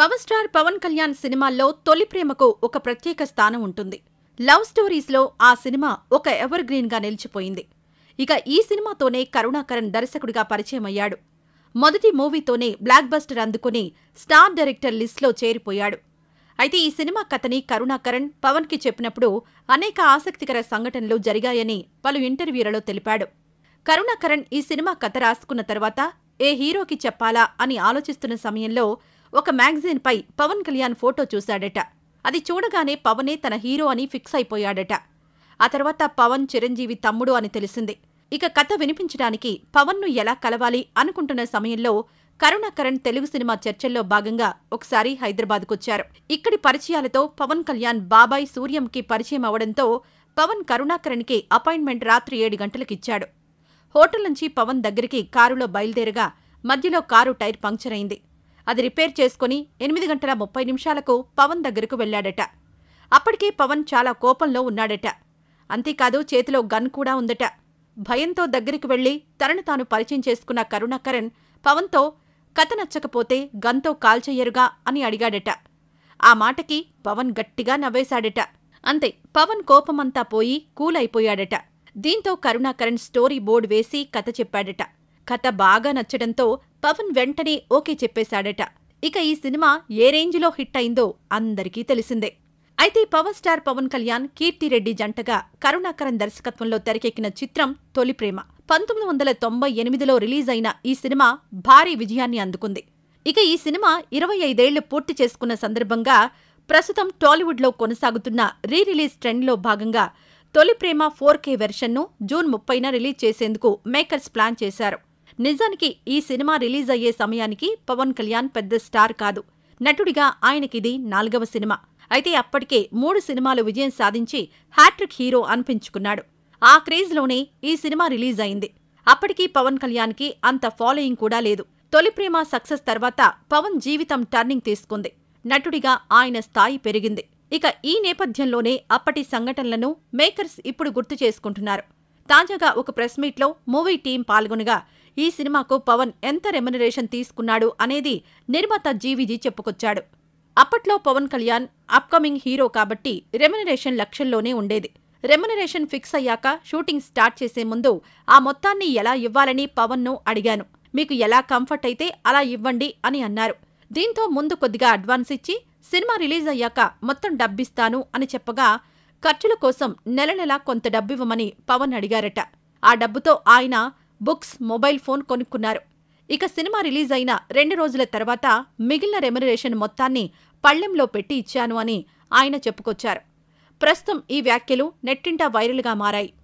power star Pawan Kalyan సినిమాల్లో తొలి ప్రేమకు ఒక ప్రత్యేక స్థానం ఉంటుంది లవ్ స్టోరీస్లో ఆ సినిమా ఒక ఎవర్ గ్రీన్గా నిలిచిపోయింది ఇక ఈ సినిమాతోనే కరుణాకరణ్ దర్శకుడిగా పరిచయం అయ్యాడు మొదటి మూవీతోనే బ్లాక్ బస్టర్ అందుకుని స్టార్ డైరెక్టర్ లిస్ట్లో చేరిపోయాడు అయితే ఈ సినిమా కథని కరుణాకరణ్ పవన్కి చెప్పినప్పుడు అనేక ఆసక్తికర సంఘటనలు జరిగాయని పలు ఇంటర్వ్యూలలో తెలిపాడు కరుణాకరణ్ ఈ సినిమా కథ రాసుకున్న తర్వాత ఏ హీరోకి చెప్పాలా అని ఆలోచిస్తున్న సమయంలో ఒక మ్యాగజైన్ పై పవన్ కళ్యాణ్ ఫోటో చూశాడట అది చూడగానే పవనే తన హీరో అని ఫిక్స్ అయిపోయాడట ఆ తర్వాత పవన్ చిరంజీవి తమ్ముడు అని తెలిసింది ఇక కథ వినిపించడానికి పవన్ను ఎలా కలవాలి అనుకుంటున్న సమయంలో కరుణాకరణ్ తెలుగు సినిమా చర్చల్లో భాగంగా ఒకసారి హైదరాబాద్కొచ్చారు ఇక్కడి పరిచయాలతో పవన్ కళ్యాణ్ బాబాయ్ సూర్యంకి పరిచయం అవడంతో పవన్ కరుణాకరణ్కి అపాయింట్మెంట్ రాత్రి ఏడు గంటలకిచ్చాడు హోటల్ నుంచి పవన్ దగ్గరికి కారులో బయలుదేరగా మధ్యలో కారు టైర్ పంక్చర్ అయింది అది రిపేర్ చేసుకుని ఎనిమిది గంటల ముప్పై నిమిషాలకు పవన్ దగ్గరకు వెళ్లాడట అప్పటికే పవన్ చాలా కోపంలో ఉన్నాడట అంతేకాదు చేతిలో గన్ కూడా ఉందట భయంతో దగ్గరికి వెళ్లి తనను తాను పరిచయం చేసుకున్న కరుణాకరణ్ పవన్తో కథ నచ్చకపోతే గన్తో కాల్చెయ్యరుగా అని అడిగాడట ఆ మాటకి పవన్ గట్టిగా నవ్వేశాడట అంతే పవన్ కోపమంతా పోయి కూల్ అయిపోయాడట దీంతో కరుణాకరణ్ స్టోరీ బోర్డు వేసి కథ చెప్పాడట కథ బాగా నచ్చడంతో పవన్ వెంటనే ఓకే చెప్పేశాడట ఇక ఈ సినిమా ఏ రేంజ్లో హిట్ అయిందో అందరికీ తెలిసిందే అయితే పవర్ స్టార్ పవన్ కళ్యాణ్ కీర్తిరెడ్డి జంటగా కరుణాకరన్ దర్శకత్వంలో తెరకెక్కిన చిత్రం తొలి ప్రేమ పంతొమ్మిది వందల తొంభై ఎనిమిదిలో రిలీజ్ అయిన ఈ సినిమా భారీ విజయాన్ని అందుకుంది ఇక ఈ సినిమా ఇరవై ఐదేళ్లు పూర్తి చేసుకున్న సందర్భంగా ప్రస్తుతం టాలీవుడ్లో కొనసాగుతున్న రీ రిలీజ్ ట్రెండ్లో భాగంగా తొలి ప్రేమ ఫోర్ కే వెర్షన్ను జూన్ ముప్పైన రిలీజ్ చేసేందుకు మేకర్స్ ప్లాన్ చేశారు నిజానికి ఈ సినిమా రిలీజ్ అయ్యే సమయానికి పవన్ కళ్యాణ్ పెద్ద స్టార్ కాదు నటుడిగా ఆయనకిది నాలుగవ సినిమా అయితే అప్పటికే మూడు సినిమాలు విజయం సాధించి హ్యాట్రిక్ హీరో అనిపించుకున్నాడు ఆ క్రేజ్లోనే ఈ సినిమా రిలీజ్ అయింది అప్పటికీ పవన్ కళ్యాణ్కి అంత ఫాలోయింగ్ కూడా లేదు తొలి ప్రేమ సక్సెస్ తర్వాత పవన్ జీవితం టర్నింగ్ తీసుకుంది నటుడిగా ఆయన స్థాయి పెరిగింది ఇక ఈ నేపథ్యంలోనే అప్పటి సంఘటనలను మేకర్స్ ఇప్పుడు గుర్తు చేసుకుంటున్నారు తాజాగా ఒక ప్రెస్ మీట్లో మూవీ టీం పాల్గొనగా ఈ సినిమాకు పవన్ ఎంత రెమ్యునరేషన్ తీసుకున్నాడు అనేది నిర్మాత జీవిజీ చెప్పుకొచ్చాడు అప్పట్లో పవన్ కళ్యాణ్ అప్కమింగ్ హీరో కాబట్టి రెమ్యునరేషన్ లక్షల్లోనే ఉండేది రెమ్యునరేషన్ ఫిక్స్ అయ్యాక షూటింగ్ స్టార్ట్ చేసే ముందు ఆ మొత్తాన్ని ఎలా ఇవ్వాలని పవన్ను అడిగాను మీకు ఎలా కంఫర్ట్ అయితే అలా ఇవ్వండి అని అన్నారు దీంతో ముందు కొద్దిగా అడ్వాన్స్ ఇచ్చి సినిమా రిలీజ్ అయ్యాక మొత్తం డబ్బిస్తాను అని చెప్పగా ఖర్చుల కోసం నెల నెలా కొంత డబ్బివ్వమని పవన్ అడిగారట ఆ డబ్బుతో ఆయన బుక్స్ మొబైల్ ఫోన్ కొనుక్కున్నారు ఇక సినిమా రిలీజ్ అయిన రెండు రోజుల తర్వాత మిగిలిన రెమ్యునరేషన్ మొత్తాన్ని పళ్లెంలో పెట్టి ఇచ్చాను అని ఆయన చెప్పుకొచ్చారు ప్రస్తుతం ఈ వ్యాఖ్యలు నెట్టింటా వైరల్గా మారాయి